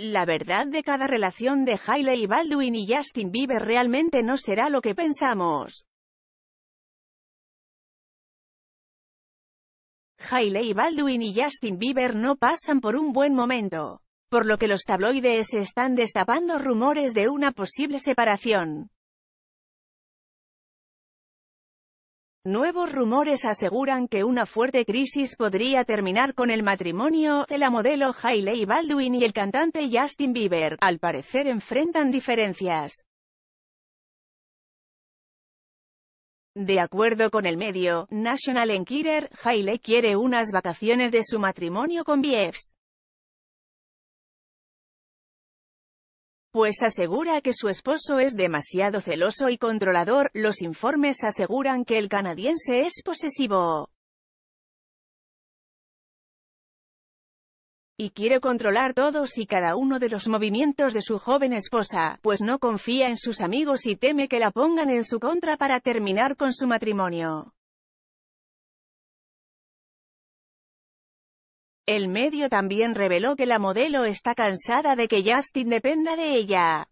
La verdad de cada relación de Hailey Baldwin y Justin Bieber realmente no será lo que pensamos. Hailey Baldwin y Justin Bieber no pasan por un buen momento, por lo que los tabloides están destapando rumores de una posible separación. Nuevos rumores aseguran que una fuerte crisis podría terminar con el matrimonio de la modelo Hailey Baldwin y el cantante Justin Bieber. Al parecer enfrentan diferencias. De acuerdo con el medio, National Enquirer, Hailey quiere unas vacaciones de su matrimonio con Biebs. pues asegura que su esposo es demasiado celoso y controlador, los informes aseguran que el canadiense es posesivo. y quiere controlar todos y cada uno de los movimientos de su joven esposa, pues no confía en sus amigos y teme que la pongan en su contra para terminar con su matrimonio. El medio también reveló que la modelo está cansada de que Justin dependa de ella.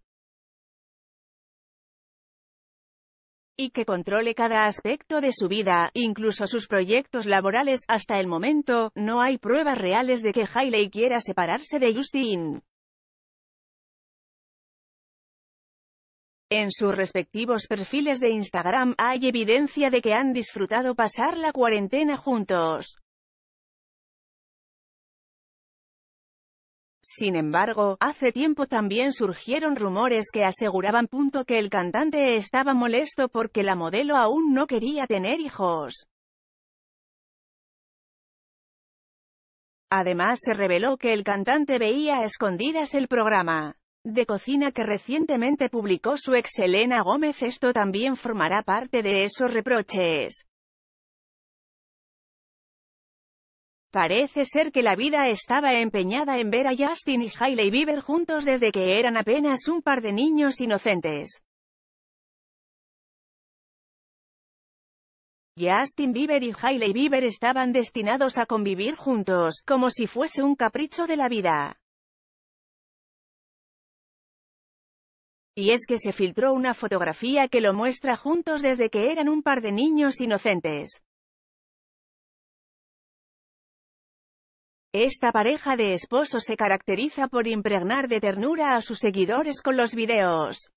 y que controle cada aspecto de su vida, incluso sus proyectos laborales. Hasta el momento, no hay pruebas reales de que Hailey quiera separarse de Justin. En sus respectivos perfiles de Instagram hay evidencia de que han disfrutado pasar la cuarentena juntos. Sin embargo, hace tiempo también surgieron rumores que aseguraban punto que el cantante estaba molesto porque la modelo aún no quería tener hijos. Además se reveló que el cantante veía escondidas el programa de cocina que recientemente publicó su ex Elena Gómez. Esto también formará parte de esos reproches. Parece ser que la vida estaba empeñada en ver a Justin y Hailey Bieber juntos desde que eran apenas un par de niños inocentes. Justin Bieber y Hailey Bieber estaban destinados a convivir juntos, como si fuese un capricho de la vida. Y es que se filtró una fotografía que lo muestra juntos desde que eran un par de niños inocentes. Esta pareja de esposos se caracteriza por impregnar de ternura a sus seguidores con los videos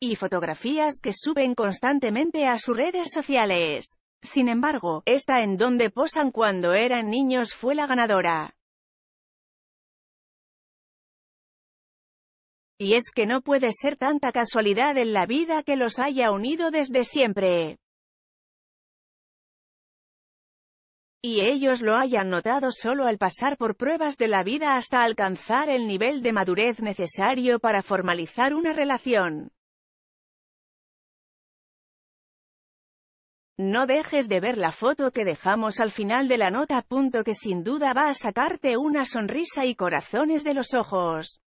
y fotografías que suben constantemente a sus redes sociales. Sin embargo, esta en donde posan cuando eran niños fue la ganadora. Y es que no puede ser tanta casualidad en la vida que los haya unido desde siempre. y ellos lo hayan notado solo al pasar por pruebas de la vida hasta alcanzar el nivel de madurez necesario para formalizar una relación. No dejes de ver la foto que dejamos al final de la nota. Punto que sin duda va a sacarte una sonrisa y corazones de los ojos.